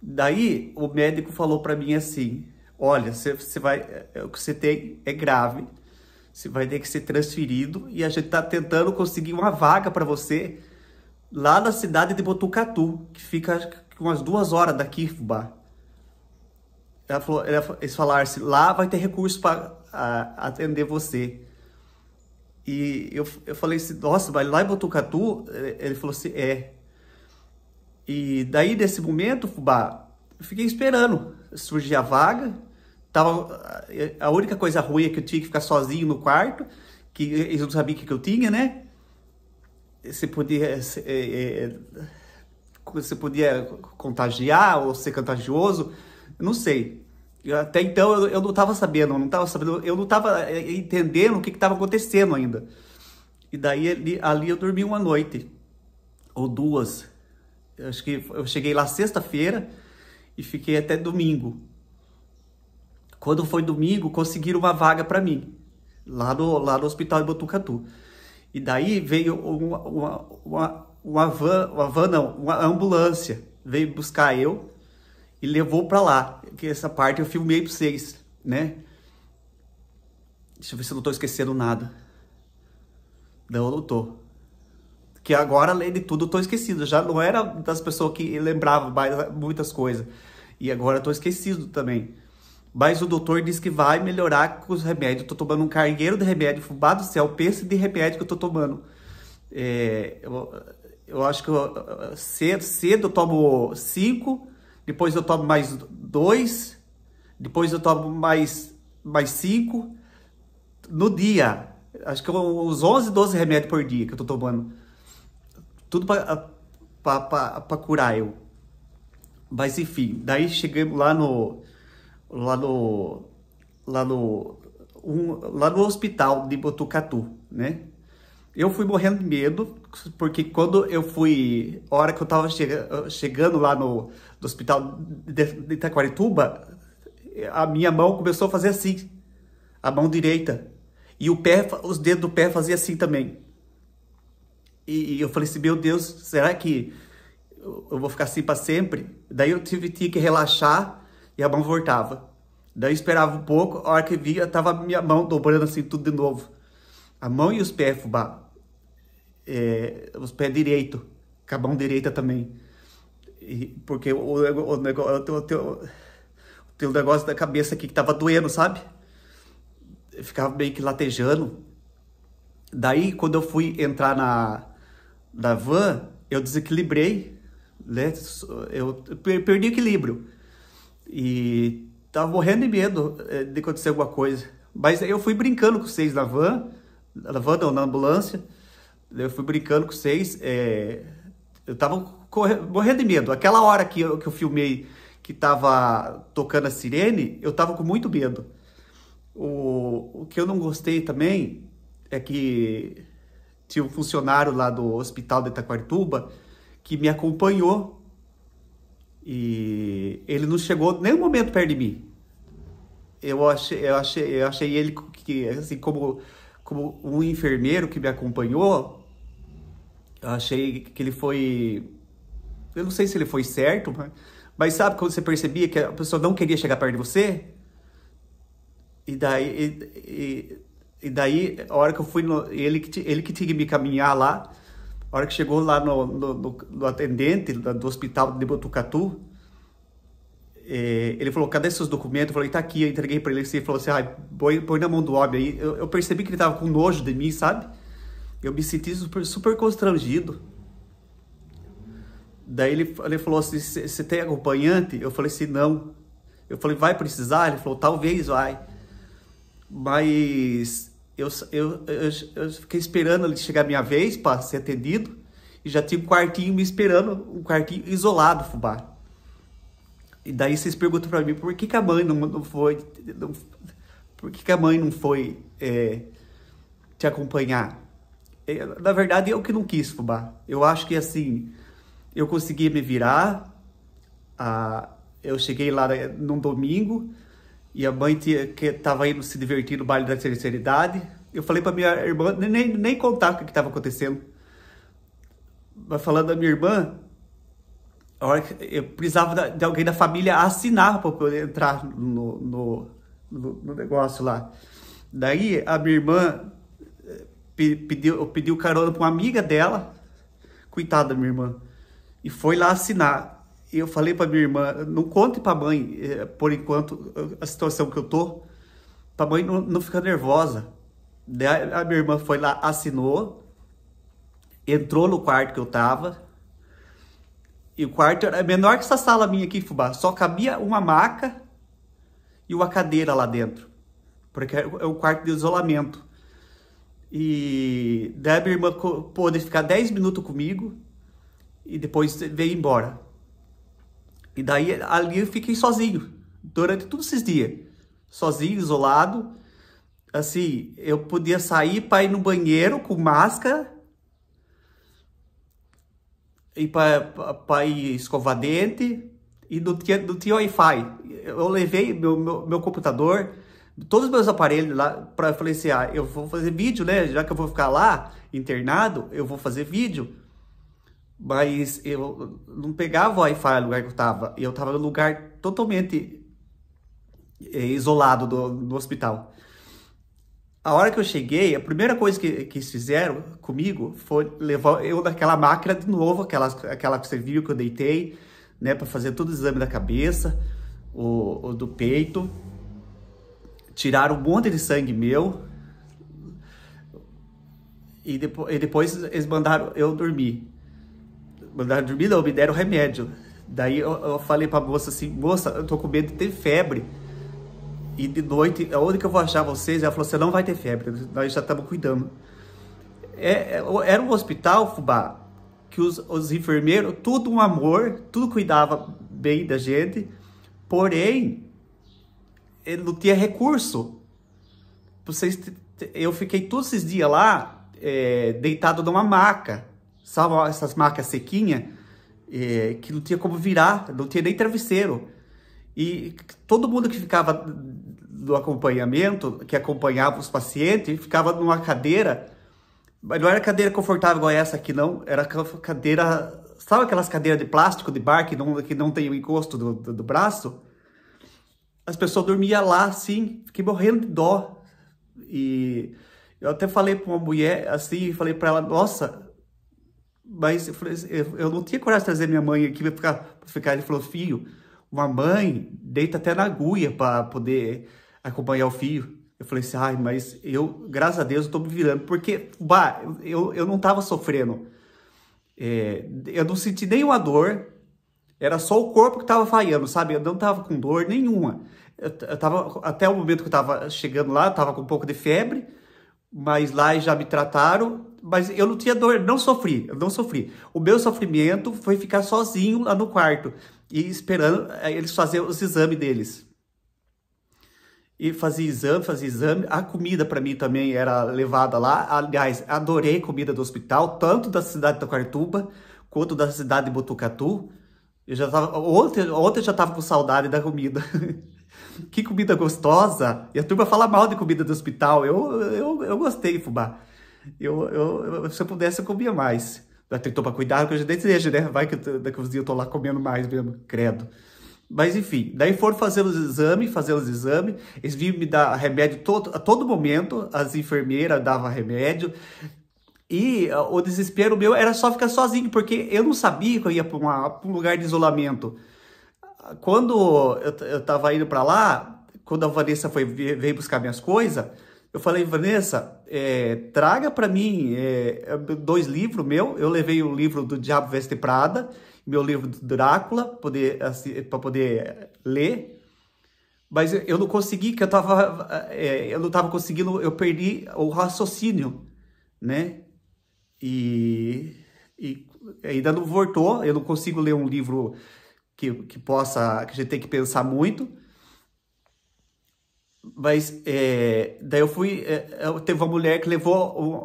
Daí o médico falou para mim assim: olha, você vai, é, o que você tem é grave, você vai ter que ser transferido e a gente está tentando conseguir uma vaga para você lá na cidade de Botucatu, que fica umas duas horas daqui, Fubá. Ela falou, eles falaram assim, lá vai ter recurso para atender você. E eu, eu falei assim, nossa, vai lá em Botucatu? Ele falou assim, é. E daí, nesse momento, Fubá, eu fiquei esperando surgir a vaga. Tava, a única coisa ruim é que eu tinha que ficar sozinho no quarto, que eles não sabiam o que, eu tinha, né? Você podia, você é, é, é, podia contagiar ou ser contagioso, não sei. Até então eu, eu não estava sabendo, não tava sabendo, eu não estava entendendo o que estava acontecendo ainda. E daí ali, ali eu dormi uma noite ou duas acho que eu cheguei lá sexta-feira e fiquei até domingo. Quando foi domingo, conseguiram uma vaga para mim, lá no, lá no hospital de Botucatu. E daí veio uma, uma, uma, uma van, uma van não, uma ambulância, veio buscar eu e levou para lá. Que essa parte eu filmei para vocês, né? Deixa eu ver se eu não tô esquecendo nada. Não, eu não tô que agora, além de tudo, eu tô esquecido. Já não era das pessoas que lembrava muitas coisas. E agora eu tô esquecido também. Mas o doutor disse que vai melhorar com os remédios. Eu tô tomando um cargueiro de remédio, fubá do céu, pense de remédio que eu tô tomando. É, eu, eu, acho que eu, cedo, cedo eu tomo cinco, depois eu tomo mais dois, depois eu tomo mais, mais cinco. No dia, acho que uns 11, 12 remédios por dia que eu tô tomando tudo para curar eu. Mas enfim, daí chegamos lá no lá no lá no um, lá no hospital de Botucatu, né? Eu fui morrendo de medo, porque quando eu fui, a hora que eu tava chegando, chegando lá no, no, hospital de, de Itaquarituba, a minha mão começou a fazer assim, a mão direita. E o pé, os dedos do pé faziam assim também. E, e eu falei assim, meu Deus, será que eu vou ficar assim para sempre? Daí eu tive, tinha que relaxar e a mão voltava. Daí eu esperava um pouco, a hora que via, tava minha mão dobrando assim tudo de novo. A mão e os pés, fubá. É, os pés direito, com a mão direita também. E, porque o, o, o negócio, o teu, negócio da cabeça aqui que tava doendo, sabe? Eu ficava meio que latejando. Daí, quando eu fui entrar na, da van, eu desequilibrei, né? eu perdi o equilíbrio. E tava morrendo de medo eh, de acontecer alguma coisa. Mas eu fui brincando com vocês na van, na van não, na ambulância. Eu fui brincando com vocês. É... Eh, eu tava morrendo de medo. Aquela hora que eu, que eu filmei que tava tocando a sirene, eu tava com muito medo. O, o que eu não gostei também é que tinha um funcionário lá do hospital de Itaquartuba que me acompanhou e ele não chegou nem um momento perto de mim. Eu achei, eu achei, eu achei ele que assim como como um enfermeiro que me acompanhou, eu achei que ele foi, eu não sei se ele foi certo, mas, mas sabe quando você percebia que a pessoa não queria chegar perto de você? E daí e, e, e daí, a hora que eu fui, no, ele, que, ele que tinha que me caminhar lá, a hora que chegou lá no, no, no, no atendente do hospital de Botucatu, é, ele falou, cadê seus documentos? Eu falei, tá aqui, eu entreguei para ele. Ele falou assim, ah, põe, põe na mão do homem aí. Eu, eu, percebi que ele tava com nojo de mim, sabe? Eu me senti super, super constrangido. Daí ele, ele falou assim, você tem acompanhante? Eu falei assim, não. Eu falei, vai precisar? Ele falou, talvez vai. Mas eu, eu, eu, eu fiquei esperando ele chegar a minha vez para ser atendido. E já tinha um quartinho me esperando, um quartinho isolado, fubá. E daí vocês perguntam para mim por que, que, a mãe não, não foi. Não, por que, que, a mãe não foi é, te acompanhar? É, na verdade, eu que não quis, Fubá. Eu acho que assim, eu consegui me virar. A, eu cheguei lá né, num domingo, e a mãe tia, que estava indo se divertir no baile da terceira idade. Eu falei para minha irmã, nem, nem contar o que estava acontecendo. Mas falando da minha irmã, a hora que eu precisava de alguém da família assinar para poder entrar no, no, no, no negócio lá. Daí a minha irmã eh, pediu, pediu carona para uma amiga dela, coitada da minha irmã, e foi lá assinar eu falei para minha irmã, não conte para mãe, eh, por enquanto, a situação que eu tô, para mãe não, não ficar nervosa. Daí a minha irmã foi lá, assinou, entrou no quarto que eu tava, e o quarto era menor que essa sala minha aqui, Fubá, só cabia uma maca e uma cadeira lá dentro, porque é o é quarto de isolamento. E daí a minha irmã pôde ficar 10 minutos comigo, e depois veio embora. E daí ali eu fiquei sozinho durante todos esses dias. Sozinho, isolado. Assim, eu podia sair para ir no banheiro com máscara e para ir escovar dente e não tinha, não tinha Wi-Fi. Eu levei meu, meu, meu, computador, todos os meus aparelhos lá, para falei assim, ah, eu vou fazer vídeo, né? Já que eu vou ficar lá internado, eu vou fazer vídeo mas eu não pegava o Wi-Fi no lugar que eu tava. Eu tava no lugar totalmente eh, isolado do, do hospital. A hora que eu cheguei, a primeira coisa que, que eles fizeram comigo foi levar eu naquela máquina de novo, aquela, aquela que você viu que eu deitei, né, para fazer todo o exame da cabeça, o, o do peito. Tiraram um monte de sangue meu. E e depois eles mandaram eu dormir mandaram dormir, não, me deram remédio. Daí eu, eu falei pra moça assim, moça, eu tô com medo de ter febre. E de noite, aonde que eu vou achar vocês? Ela falou, assim, você não vai ter febre, nós já estamos cuidando. É, é era um hospital, Fubá, que os, os, enfermeiros, tudo um amor, tudo cuidava bem da gente, porém, ele não tinha recurso. Vocês, eu fiquei todos esses dias lá, é, deitado numa maca, salva essas marcas sequinha, é, que não tinha como virar, não tinha nem travesseiro. E todo mundo que ficava no acompanhamento, que acompanhava os pacientes, ficava numa cadeira, mas não era cadeira confortável igual essa aqui não, era cadeira, sabe aquelas cadeiras de plástico de bar que não, que não tem o encosto do, do, do braço? As pessoas dormiam lá assim, fiquei morrendo de dó. E eu até falei para uma mulher assim, falei para ela, nossa, mas eu, falei, assim, eu não tinha coragem de trazer minha mãe aqui para ficar, ficar. Ele falou, filho, uma mãe deita até na agulha para poder acompanhar o filho. Eu falei assim, ai, mas eu, graças a Deus, eu tô me virando. Porque, bah, eu, eu não tava sofrendo. É, eu não senti nenhuma dor. Era só o corpo que tava falhando, sabe? Eu não tava com dor nenhuma. Eu, eu tava, até o momento que eu tava chegando lá, eu tava com um pouco de febre. Mas lá já me trataram mas eu não tinha dor, não sofri, eu não sofri. O meu sofrimento foi ficar sozinho lá no quarto e esperando eh, eles fazerem os exames deles. E fazia exame, fazia exame. A comida para mim também era levada lá. Aliás, adorei comida do hospital, tanto da cidade de Quartuba quanto da cidade de Botucatu. Eu já tava, ontem, ontem eu já tava com saudade da comida. que comida gostosa! E a turma fala mal de comida do hospital. Eu, eu, eu gostei, fubá. Eu, eu, se eu pudesse, eu comia mais. que tomar cuidar, que eu já é desejo, né? Vai que daqui uns dias eu tô lá comendo mais mesmo, credo. Mas enfim, daí foram fazer os exames, fazer os exames, eles vinham me dar remédio todo, a todo momento, as enfermeiras davam remédio, e ah, o desespero meu era só ficar sozinho, porque eu não sabia que eu ia para um lugar de isolamento. Quando eu, eu tava indo para lá, quando a Vanessa foi, veio buscar minhas coisas, eu falei, Vanessa, é, traga para mim é, é, dois livros meu. Eu levei o livro do Diabo Veste Prada, meu livro do Drácula, para poder, assim, poder ler. Mas eu não consegui, que eu tava, é, eu não tava conseguindo, eu perdi o raciocínio, né? E, e ainda não voltou. Eu não consigo ler um livro que, que possa, que a gente tem que pensar muito. Mas é, daí eu fui. É, é teve uma mulher que levou